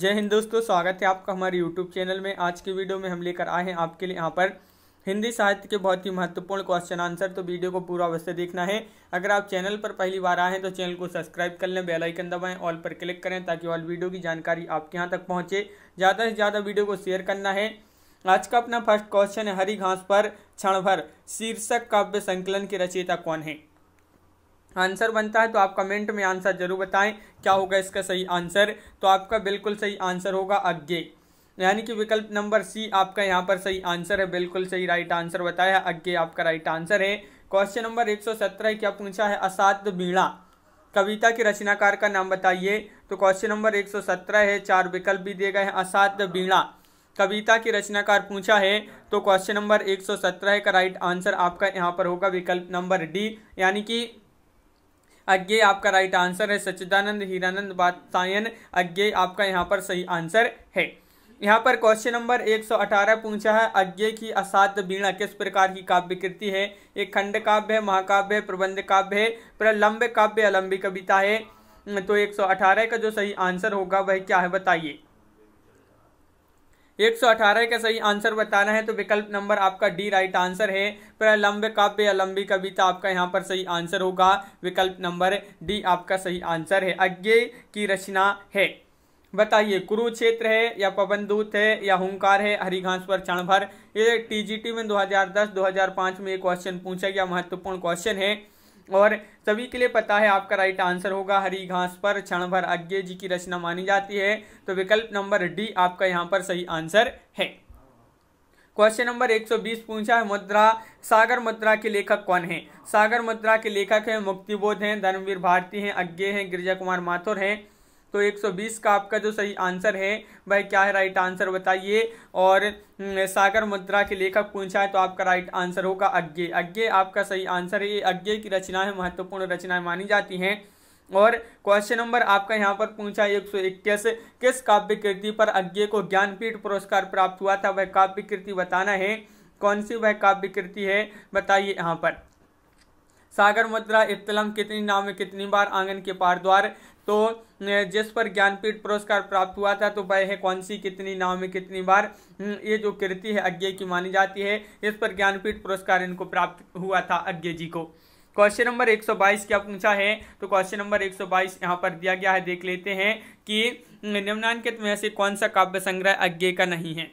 जय हिंद दोस्तों स्वागत है आपका हमारे यूट्यूब चैनल में आज की वीडियो में हम लेकर आए हैं आपके लिए यहाँ पर हिंदी साहित्य के बहुत ही महत्वपूर्ण क्वेश्चन आंसर तो वीडियो को पूरा अवश्य देखना है अगर आप चैनल पर पहली बार आए हैं तो चैनल को सब्सक्राइब कर लें बेल आइकन दबाएं ऑल पर क्लिक करें ताकि ऑल वीडियो की जानकारी आपके यहाँ तक पहुँचे ज़्यादा से ज़्यादा वीडियो को शेयर करना है आज का अपना फर्स्ट क्वेश्चन है हरी घास पर क्षण भर शीर्षक काव्य संकलन की रचयिता कौन है आंसर बनता है तो आप कमेंट में आंसर जरूर बताएं क्या होगा इसका सही आंसर तो आपका बिल्कुल सही आंसर होगा अज्ञे यानी कि विकल्प नंबर सी आपका यहाँ पर सही आंसर है बिल्कुल सही राइट आंसर बताया अज्ञे आपका राइट आंसर है क्वेश्चन नंबर एक क्या पूछा है असाध्य बीड़ा कविता के रचनाकार का नाम बताइए तो क्वेश्चन नंबर 117 है चार विकल्प भी दिए गए हैं असाध्य बीणा कविता की रचनाकार पूछा है तो क्वेश्चन नंबर 117 का राइट आंसर आपका यहाँ पर होगा विकल्प नंबर डी यानी कि अज्ञे आपका राइट आंसर है सच्चिदानंद हीरानंद बातायन अज्ञे आपका यहाँ पर सही आंसर है यहाँ पर क्वेश्चन नंबर 118 पूछा है अज्ञे की असाध बीणा किस प्रकार की काव्य कृति है एक खंड काव्य है महाकाव्य है प्रबंध काव्य है प्रलंब काव्य अलंबी कविता है तो 118 का जो सही आंसर होगा वह क्या है बताइए 118 का सही आंसर बताना है तो विकल्प नंबर आपका डी राइट आंसर है प्रलंब काव्य लंबी कविता आपका यहाँ पर सही आंसर होगा विकल्प नंबर डी आपका सही आंसर है अज्ञे की रचना है बताइए कुरुक्षेत्र है या पवनदूत है या हुंकार है हरिघास पर क्षणभर ये टीजीटी में 2010-2005 में ये क्वेश्चन पूछा गया महत्वपूर्ण क्वेश्चन है और सभी के लिए पता है आपका राइट आंसर होगा हरी घास पर क्षण भर अज्ञे जी की रचना मानी जाती है तो विकल्प नंबर डी आपका यहाँ पर सही आंसर है क्वेश्चन नंबर 120 पूछा है मुद्रा सागर मुद्रा के लेखक कौन है सागर मुद्रा के लेखक हैं मुक्तिबोध हैं धर्मवीर भारती हैं अज्ञे हैं गिरिजा कुमार माथुर हैं तो 120 का आपका जो सही आंसर है वह क्या है राइट आंसर बताइए और हम्म, सागर मुद्रा के लेखक पूछा है तो आपका राइट आंसर होगा अज्ञे अज्ञे आपका सही आंसर है ये अज्ञे की रचनाएं महत्वपूर्ण रचनाएं मानी जाती हैं और क्वेश्चन नंबर आपका यहाँ पर पूछा है एक सौ इक्कीस किस काव्य कृति पर अज्ञे को ज्ञानपीठ पुरस्कार प्राप्त हुआ था वह काव्य कृति बताना है कौन सी वह काव्य कृति है बताइए यहाँ पर सागर मुद्रा इतलम कितनी नाम में कितनी बार आंगन के पार द्वार तो जिस पर ज्ञानपीठ पुरस्कार प्राप्त हुआ था तो वह है कौन सी कितनी नाव में कितनी बार ये जो कृति है अज्ञे की मानी जाती है इस पर ज्ञानपीठ पुरस्कार इनको प्राप्त हुआ था अज्ञे जी को क्वेश्चन नंबर 122 क्या पूछा है तो क्वेश्चन नंबर 122 यहाँ पर दिया गया है देख लेते हैं कि निम्नांकित में से कौन सा काव्य संग्रह अज्ञे का नहीं है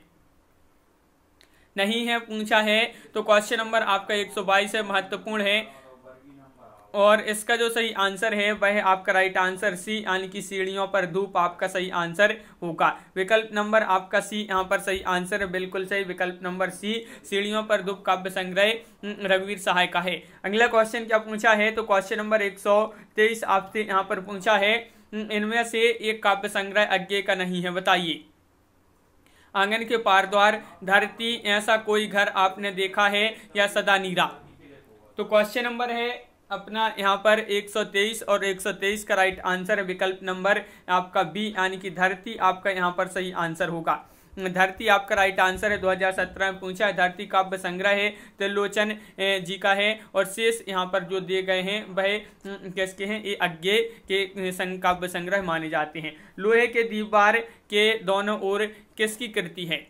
नहीं है पूछा है तो क्वेश्चन नंबर आपका 122 है महत्वपूर्ण है और इसका जो सही आंसर है वह आपका राइट आंसर सी यानी कि सीढ़ियों पर धूप आपका सही आंसर होगा विकल्प नंबर आपका सी यहाँ पर सही आंसर है बिल्कुल सही विकल्प नंबर सी सीढ़ियों पर धूप काव्य संग्रह हम्म, रघुवीर सहाय का है अगला क्वेश्चन क्या पूछा है तो क्वेश्चन नंबर एक आपसे यहाँ पर पूछा है हम्म, इनमें से एक काव्य संग्रह अज्ञे का नहीं है बताइए आंगन के पार द्वार धरती ऐसा कोई घर आपने देखा है या सदा नीरा तो क्वेश्चन नंबर है अपना यहाँ पर 123 और 123 का राइट आंसर है विकल्प नंबर आपका बी यानी कि धरती आपका यहाँ पर सही आंसर होगा धरती आपका राइट आंसर है 2017 में पूछा है धरती काव्य संग्रह है त्रिलोचन जी का है और शेष यहाँ पर जो दिए गए हैं वह हम्म, किसके हैं ये अज्ञे के काव्य संग्रह माने जाते हैं लोहे के दीवार के दोनों ओर किसकी कृति है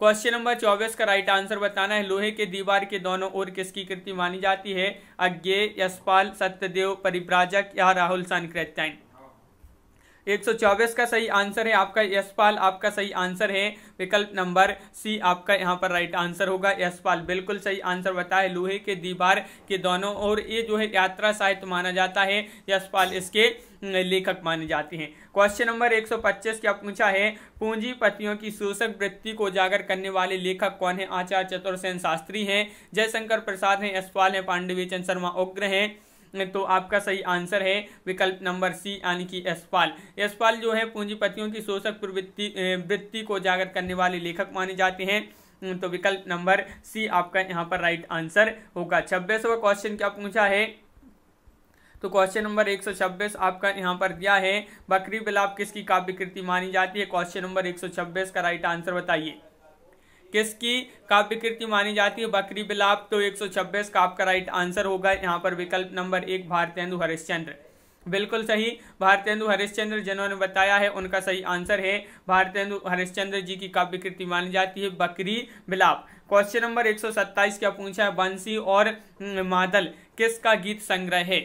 क्वेश्चन नंबर चौबीस का राइट आंसर बताना है लोहे के दीवार के दोनों ओर किसकी कृति मानी जाती है अज्ञे यशपाल सत्यदेव परिभ्राजक या राहुल सनकृत्यायन 124 का सही आंसर है आपका यशपाल आपका सही आंसर है विकल्प नंबर सी आपका यहाँ पर राइट आंसर होगा यशपाल बिल्कुल सही आंसर है लोहे के दीवार के दोनों और ये जो है यात्रा साहित्य माना जाता है यशपाल इसके लेखक माने जाते हैं क्वेश्चन नंबर 125 क्या पूछा है पूंजीपतियों की शोषक वृत्ति को उजागर करने वाले लेखक कौन है आचार्य चतुर्सेन शास्त्री हैं जयशंकर प्रसाद हैं यशपाल हैं चंद शर्मा उग्र हैं तो आपका सही आंसर है विकल्प नंबर सी यानी कि यशपाल यशपाल जो है पूंजीपतियों की शोषक प्रवृत्ति वृत्ति को जागृत करने वाले लेखक माने जाते हैं हम्म, तो विकल्प नंबर सी आपका यहाँ पर राइट आंसर होगा छब्बीसवा क्वेश्चन क्या पूछा है तो क्वेश्चन नंबर एक सौ छब्बीस आपका यहाँ पर दिया है बकरी बिलाप किसकी काव्य कृति मानी जाती है क्वेश्चन नंबर एक सौ छब्बीस का राइट आंसर बताइए किसकी काव्य कृति मानी जाती है बकरी बिलाप तो 126 का आपका राइट आंसर होगा यहाँ पर विकल्प नंबर एक भारतेंदु हरिश्चंद्र बिल्कुल सही भारतेंदु हरिश्चंद्र जिन्होंने बताया है उनका सही आंसर है भारतेंदु हरिश्चंद्र जी की काव्य कृति मानी जाती है बकरी बिलाप क्वेश्चन नंबर 127 क्या पूछा है बंसी और हम्म, मादल किसका गीत संग्रह है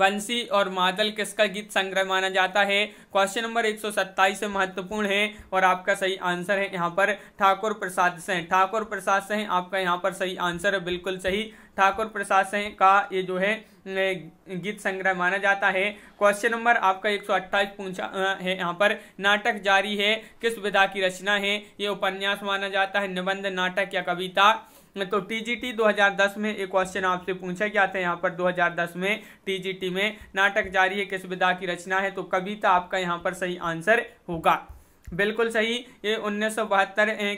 वंशी और मादल किसका गीत संग्रह माना जाता है क्वेश्चन नंबर एक सौ सत्ताईस महत्वपूर्ण है और आपका सही आंसर है यहाँ पर ठाकुर प्रसाद सिंह ठाकुर प्रसाद सिंह आपका यहाँ पर सही आंसर है बिल्कुल सही ठाकुर प्रसाद सिंह का ये जो है गीत संग्रह माना जाता है क्वेश्चन नंबर आपका 128 पूछा है यहाँ पर नाटक जारी है किस विधा की रचना है ये उपन्यास माना जाता है निबंध नाटक या कविता तो टीजीटी 2010 में एक क्वेश्चन आपसे पूछा गया था यहाँ पर 2010 में टीजीटी में नाटक जारी है किस विधा की रचना है तो कविता तो आपका यहाँ पर सही आंसर होगा बिल्कुल सही ये उन्नीस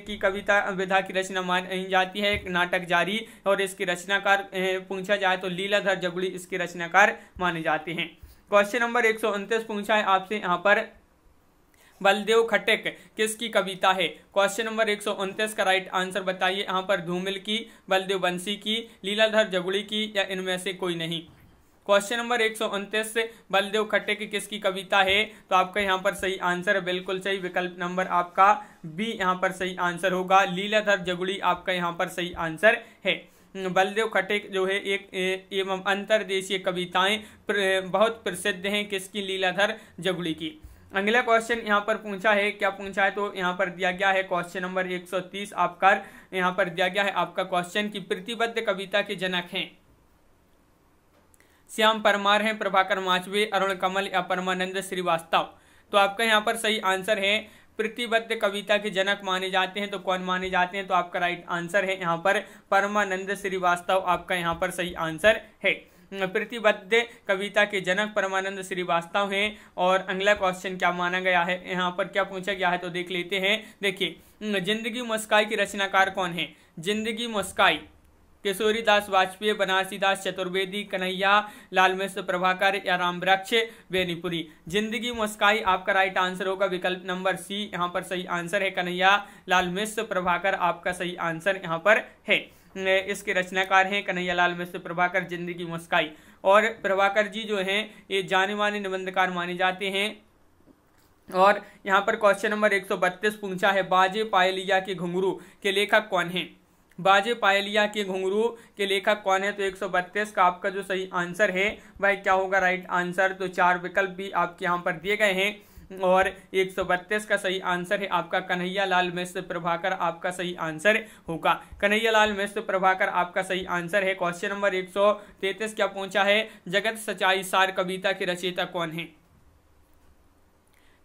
की कविता विधा की रचना मानी जाती है एक नाटक जारी और इसकी रचनाकार पूछा जाए तो लीलाधर जबड़ी इसके रचनाकार माने जाते हैं क्वेश्चन नंबर एक पूछा है आपसे यहाँ पर बलदेव खटेक किसकी कविता है क्वेश्चन नंबर एक का राइट आंसर बताइए यहाँ पर धूमिल की बलदेव बंसी की लीलाधर जगुड़ी की या इनमें से कोई नहीं क्वेश्चन नंबर एक सौ उनतीस बलदेव खट्टे की किसकी कविता है तो आपका यहाँ पर सही आंसर है बिल्कुल सही विकल्प नंबर आपका बी यहाँ पर सही आंसर होगा लीलाधर जगुड़ी आपका यहाँ पर सही आंसर है हम्म, बलदेव खटेक जो है एक एवं अंतर्देशीय कविताएं बहुत प्रसिद्ध हैं किसकी लीलाधर जगुड़ी की अगला क्वेश्चन यहाँ पर पूछा है क्या पूछा है तो यहाँ पर दिया गया है क्वेश्चन नंबर 130 आपका यहाँ पर दिया गया है आपका क्वेश्चन की प्रतिबद्ध कविता के जनक हैं श्याम परमार हैं प्रभाकर माचवे अरुण कमल या परमानंद श्रीवास्तव तो आपका यहाँ पर सही आंसर है प्रतिबद्ध कविता के जनक माने जाते हैं तो कौन माने जाते हैं तो आपका राइट आंसर है यहाँ पर परमानंद श्रीवास्तव आपका यहाँ पर सही आंसर है प्रतिबद्ध कविता के जनक परमानंद श्रीवास्तव हैं और अगला क्वेश्चन क्या माना गया है यहाँ पर क्या पूछा गया है तो देख लेते हैं देखिए जिंदगी मुस्काई की रचनाकार कौन है जिंदगी मुस्काई किशोरी दास वाजपेयी बनारसी दास चतुर्वेदी कन्हैया लाल मिश्र प्रभाकर या राम वृक्ष बेनीपुरी जिंदगी मुस्काई आपका राइट आंसर होगा विकल्प नंबर सी यहाँ पर सही आंसर है कन्हैया लाल मिश्र प्रभाकर आपका सही आंसर यहाँ पर है इसके रचनाकार हैं कन्हैयालाल मिश्र प्रभाकर जिंदगी मुस्काई और प्रभाकर जी जो हैं ये जाने माने निबंधकार माने जाते हैं और यहाँ पर क्वेश्चन नंबर 132 पूछा है बाजे पायलिया के घुंगरू के लेखक कौन हैं बाजे पायलिया के घुंगरू के लेखक कौन है तो 132 का आपका जो सही आंसर है वह क्या होगा राइट आंसर तो चार विकल्प भी आपके यहाँ पर दिए गए हैं और एक का सही आंसर है आपका कन्हैया लाल मिश्र प्रभाकर आपका सही आंसर होगा कन्हैया लाल मिश्र प्रभाकर आपका सही आंसर है क्वेश्चन नंबर एक क्या पूछा है जगत सचाई सार कविता के रचयिता कौन है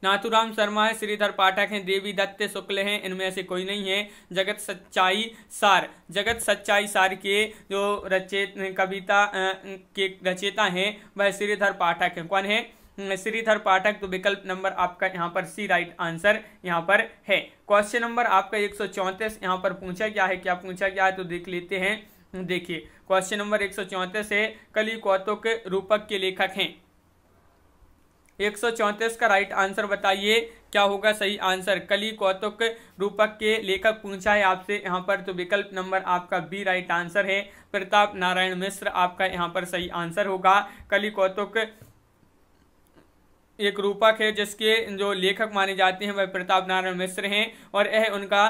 नाथुराम शर्मा है श्रीधर पाठक हैं देवी दत्त शुक्ल हैं इनमें ऐसे कोई नहीं है जगत सच्चाई सार जगत सच्चाई सार के जो रचे कविता के रचेता हैं वह श्रीधर पाठक हैं कौन है श्रीधर पाठक तो विकल्प नंबर आपका यहाँ पर सी राइट आंसर यहाँ पर है क्वेश्चन नंबर आपका एक सौ चौंतीस यहाँ पर पूछा गया है क्या पूछा गया है तो देख लेते हैं देखिए क्वेश्चन नंबर एक सौ है कली कौतुक रूपक के लेखक हैं एक सौ का राइट आंसर बताइए क्या होगा सही आंसर कली कौतुक रूपक के लेखक पूछा है आपसे यहाँ पर तो विकल्प नंबर आपका बी राइट आंसर है प्रताप नारायण मिश्र आपका यहाँ पर सही आंसर होगा कली कौतुक एक रूपक है जिसके जो लेखक माने जाते हैं वह प्रताप नारायण मिश्र हैं और यह उनका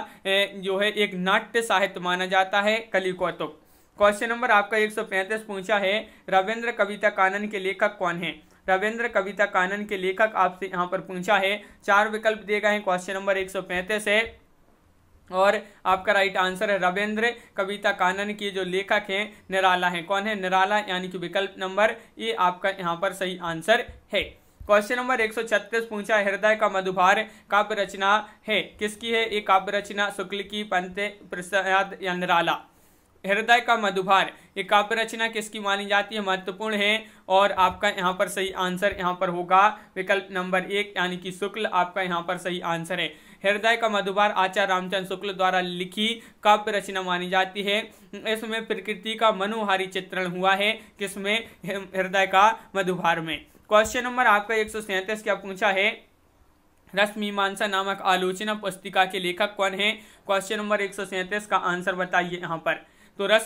जो है एक नाट्य साहित्य माना जाता है कली कौतुक क्वेश्चन नंबर आपका 135 पूछा है रविंद्र कविता कानन के लेखक कौन है रविंद्र कविता कानन के लेखक आपसे यहाँ पर पूछा है चार विकल्प दिए गए हैं क्वेश्चन नंबर एक है और आपका राइट आंसर है रविंद्र कविता कानन के जो लेखक हैं निराला हैं कौन है निराला यानी कि विकल्प नंबर ये आपका यहाँ पर सही आंसर है क्वेश्चन नंबर एक पूछा हृदय का मधुभार काव्य रचना है किसकी है ये काव्य रचना शुक्ल की पंत प्रसाद यंद्राला हृदय का मधुभार ये काव्य रचना किसकी मानी जाती है महत्वपूर्ण है और आपका यहाँ पर सही आंसर यहाँ पर होगा विकल्प नंबर एक यानी कि शुक्ल आपका यहाँ पर सही आंसर है हृदय का मधुभार आचार्य रामचंद्र शुक्ल द्वारा लिखी काव्य रचना मानी जाती है इसमें प्रकृति का मनोहारी चित्रण हुआ है किसमें हृदय का मधुभार में क्वेश्चन नंबर आपका एक सौ सैंतीस क्या पूछा है रसमीमांसा नामक आलोचना पुस्तिका के लेखक कौन है क्वेश्चन नंबर एक सौ सैंतीस का आंसर बताइए यहाँ पर तो रस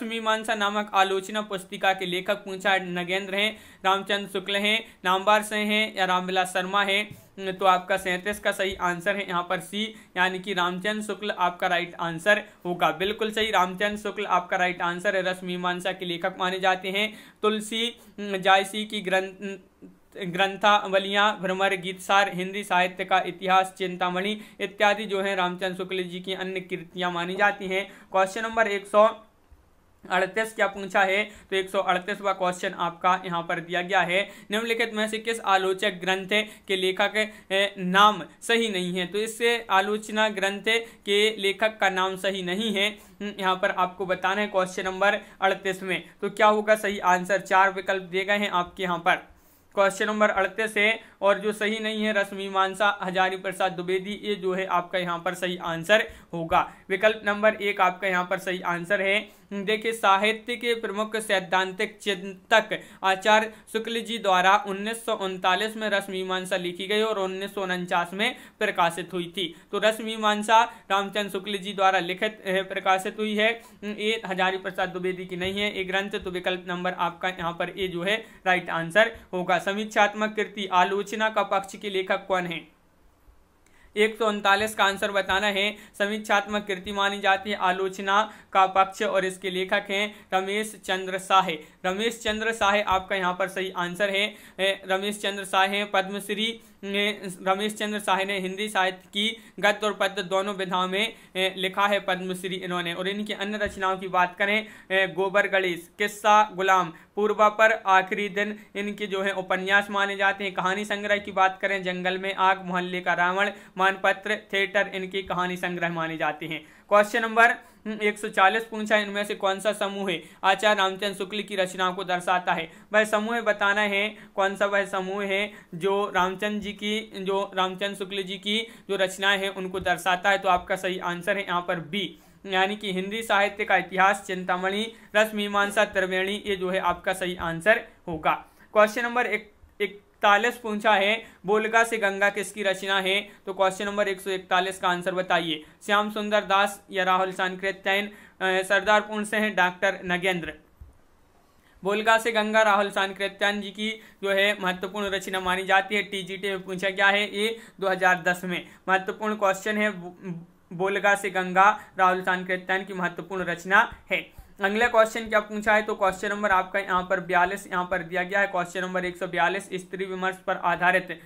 नामक आलोचना पुस्तिका के लेखक पूछा नगेंद्र हैं रामचंद्र शुक्ल हैं नामबार सिंह हैं या रामविलास शर्मा हैं तो आपका सैंतीस का सही आंसर है यहाँ पर सी यानी कि रामचंद्र शुक्ल आपका राइट आंसर होगा बिल्कुल सही रामचंद्र शुक्ल आपका राइट आंसर है रस मीमांसा के लेखक माने जाते हैं तुलसी जायसी की ग्रंथ ग्रंथावलियाँ भ्रमर गीतसार हिंदी साहित्य का इतिहास चिंतामणि इत्यादि जो है रामचंद्र शुक्ल जी की अन्य कृतियाँ मानी जाती हैं क्वेश्चन नंबर एक सौ अड़तीस क्या पूछा है तो एक सौ अड़तीसवा क्वेश्चन आपका यहाँ पर दिया गया है निम्नलिखित में से किस आलोचक ग्रंथ के लेखक नाम सही नहीं है तो इससे आलोचना ग्रंथ के लेखक का नाम सही नहीं है हम्म, यहाँ पर आपको बताना है क्वेश्चन नंबर अड़तीस में तो क्या होगा सही आंसर चार विकल्प दिए गए हैं आपके यहाँ पर क्वेश्चन नंबर अड़तीस है और जो सही नहीं है रश्मि मानसा हजारी प्रसाद द्विवेदी ये जो है आपका यहाँ पर सही आंसर होगा विकल्प नंबर एक आपका यहाँ पर सही आंसर है देखिए साहित्य के प्रमुख सैद्धांतिक चिंतक आचार्य शुक्ल जी द्वारा उन्नीस में रस मीमांसा लिखी गई और उन्नीस में प्रकाशित हुई थी तो रस मीमांसा रामचंद्र शुक्ल जी द्वारा लिखित प्रकाशित हुई है ये हजारी प्रसाद द्विवेदी की नहीं है ये ग्रंथ तो विकल्प नंबर आपका यहाँ पर ये जो है राइट आंसर होगा समीक्षात्मक कृति आलोचना का पक्ष के लेखक कौन है एक सौ उनतालीस का आंसर बताना है समीक्षात्मक कृति मानी जाती है आलोचना का पक्ष और इसके लेखक हैं रमेश चंद्र साहे रमेश चंद्र साहे आपका यहाँ पर सही आंसर है रमेश चंद्र साहे पद्मश्री रमेश चंद्र शाह ने हिंदी साहित्य की गद्य और पद्य दोनों विधाओं में लिखा है पद्मश्री इन्होंने और इनकी अन्य रचनाओं की बात करें गोबर गणेश किस्सा गुलाम पूर्वा पर आखिरी दिन इनके जो है उपन्यास माने जाते हैं कहानी संग्रह की बात करें जंगल में आग मोहल्ले का रावण मानपत्र थिएटर इनकी कहानी संग्रह माने जाते हैं क्वेश्चन नंबर एक सौ चालीस पूछा इनमें से कौन सा समूह है आचार्य रामचंद्र शुक्ल की रचनाओं को दर्शाता है वह समूह बताना है कौन सा वह समूह है जो रामचंद्र जी की जो रामचंद्र शुक्ल जी की जो रचनाएं हैं उनको दर्शाता है तो आपका सही आंसर है यहाँ पर बी यानी कि हिंदी साहित्य का इतिहास चिंतामणि रस त्रिवेणी ये जो है आपका सही आंसर होगा क्वेश्चन नंबर एक इकतालीस पूछा है बोलगा से गंगा किसकी रचना है तो क्वेश्चन नंबर एक का आंसर बताइए श्याम सुंदर दास या राहुल शानकृत सरदार पूर्ण से हैं डॉक्टर नगेंद्र बोलगा से गंगा राहुल सांकृत्यन जी की जो है महत्वपूर्ण रचना मानी जाती है टीजीटी में पूछा गया है ये 2010 में महत्वपूर्ण क्वेश्चन है बोलगा से गंगा राहुल सांकृत्यन की महत्वपूर्ण रचना है अगला क्वेश्चन क्या पूछा है तो क्वेश्चन नंबर आपका यहाँ पर बयालीस यहाँ पर दिया गया है क्वेश्चन नंबर एक सौ बयालीस स्त्री विमर्श पर आधारित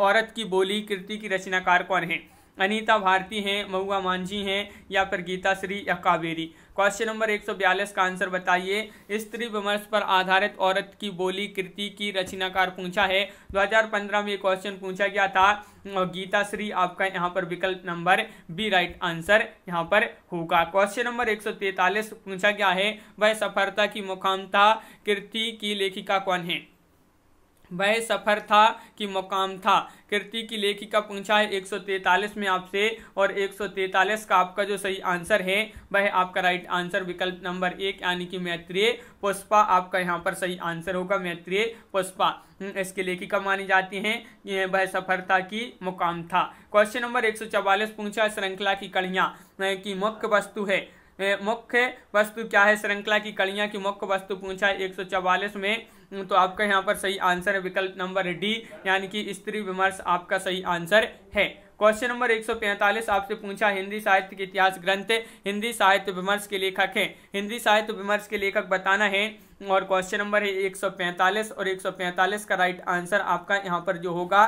औरत की बोली कृति की रचनाकार कौन है अनीता भारती हैं महुआ मांझी हैं या फिर गीता श्री या कावेरी क्वेश्चन नंबर 142 का आंसर बताइए स्त्री विमर्श पर आधारित औरत की बोली कृति की रचनाकार पूछा है 2015 में ये क्वेश्चन पूछा गया था गीता श्री आपका यहाँ पर विकल्प नंबर बी राइट आंसर यहाँ पर होगा क्वेश्चन नंबर 143 पूछा गया है वह सफलता की मुकामता कृति की लेखिका कौन है वह सफ़र था कि मुकाम था कृति की लेखिका पूछा है 143 में आपसे और 143 का आपका जो सही आंसर है वह आपका राइट आंसर विकल्प नंबर एक यानी कि मैत्रीय पुष्पा आपका यहाँ पर सही आंसर होगा मैत्रीय पुष्पा हम्म, इसकी लेखिका मानी जाती हैं वह सफ़र था कि मुकाम था क्वेश्चन नंबर एक पूछा है श्रृंखला की कड़ियाँ की मुख्य वस्तु है मुख्य वस्तु क्या है श्रृंखला की कड़ियाँ की मुख्य वस्तु पूछा है एक में तो आपका यहाँ पर सही आंसर है विकल्प नंबर डी यानी कि स्त्री विमर्श आपका सही आंसर है क्वेश्चन नंबर 145 आपसे पूछा हिंदी साहित्य के इतिहास ग्रंथ हिंदी साहित्य विमर्श के लेखक हैं हिंदी साहित्य विमर्श के लेखक बताना है और क्वेश्चन नंबर है 145 और 145 का राइट आंसर आपका यहाँ पर जो होगा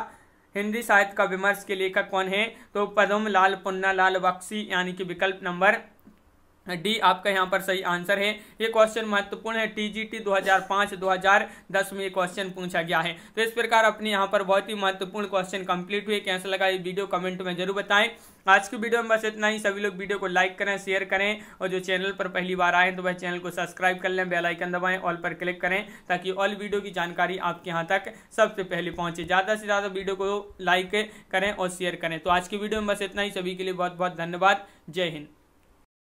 हिंदी साहित्य का विमर्श के लेखक कौन है तो पदम लाल पुन्ना लाल बक्सी यानी कि विकल्प नंबर डी आपका यहाँ पर सही आंसर है ये क्वेश्चन महत्वपूर्ण है टीजीटी 2005-2010 में ये क्वेश्चन पूछा गया है तो इस प्रकार अपने यहाँ पर बहुत ही महत्वपूर्ण क्वेश्चन कंप्लीट हुए कैसा लगा ये वीडियो कमेंट में जरूर बताएं आज की वीडियो में बस इतना ही सभी लोग वीडियो को लाइक करें शेयर करें और जो चैनल पर पहली बार आए तो वह चैनल को सब्सक्राइब कर लें बेलाइकन दबाएं ऑल पर क्लिक करें ताकि ऑल वीडियो की जानकारी आपके यहाँ तक सबसे पहले पहुँचे ज़्यादा से ज़्यादा वीडियो को लाइक करें और शेयर करें तो आज की वीडियो में बस इतना ही सभी के लिए बहुत बहुत धन्यवाद जय हिंद